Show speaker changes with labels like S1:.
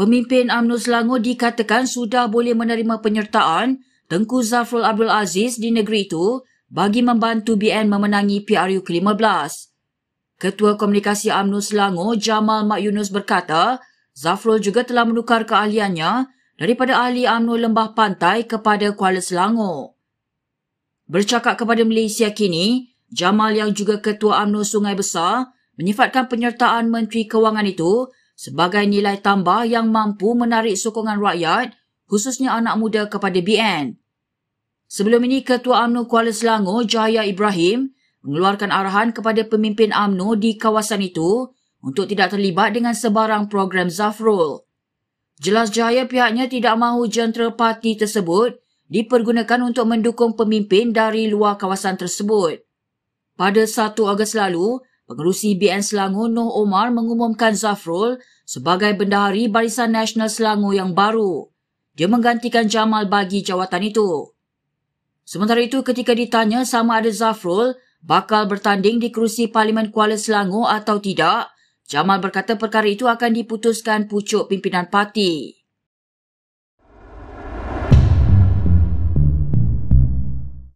S1: Pemimpin UMNO Selangor dikatakan sudah boleh menerima penyertaan Tengku Zafrul Abdul Aziz di negeri itu bagi membantu BN memenangi PRU ke-15. Ketua Komunikasi UMNO Selangor Jamal Mak Yunus berkata, Zafrul juga telah menukar keahliannya daripada ahli UMNO Lembah Pantai kepada Kuala Selangor. Bercakap kepada Malaysia kini, Jamal yang juga Ketua UMNO Sungai Besar menyifatkan penyertaan Menteri Kewangan itu sebagai nilai tambah yang mampu menarik sokongan rakyat, khususnya anak muda kepada BN. Sebelum ini, Ketua AMNO Kuala Selangor, Jaya Ibrahim, mengeluarkan arahan kepada pemimpin AMNO di kawasan itu untuk tidak terlibat dengan sebarang program Zafrul. Jelas Jaya pihaknya tidak mahu jentera parti tersebut dipergunakan untuk mendukung pemimpin dari luar kawasan tersebut. Pada 1 Ogos lalu, Pengerusi BN Selangor Noh Omar mengumumkan Zafrul sebagai bendahari Barisan Nasional Selangor yang baru. Dia menggantikan Jamal bagi jawatan itu. Sementara itu ketika ditanya sama ada Zafrul bakal bertanding di kerusi Parlimen Kuala Selangor atau tidak, Jamal berkata perkara itu akan diputuskan pucuk pimpinan parti.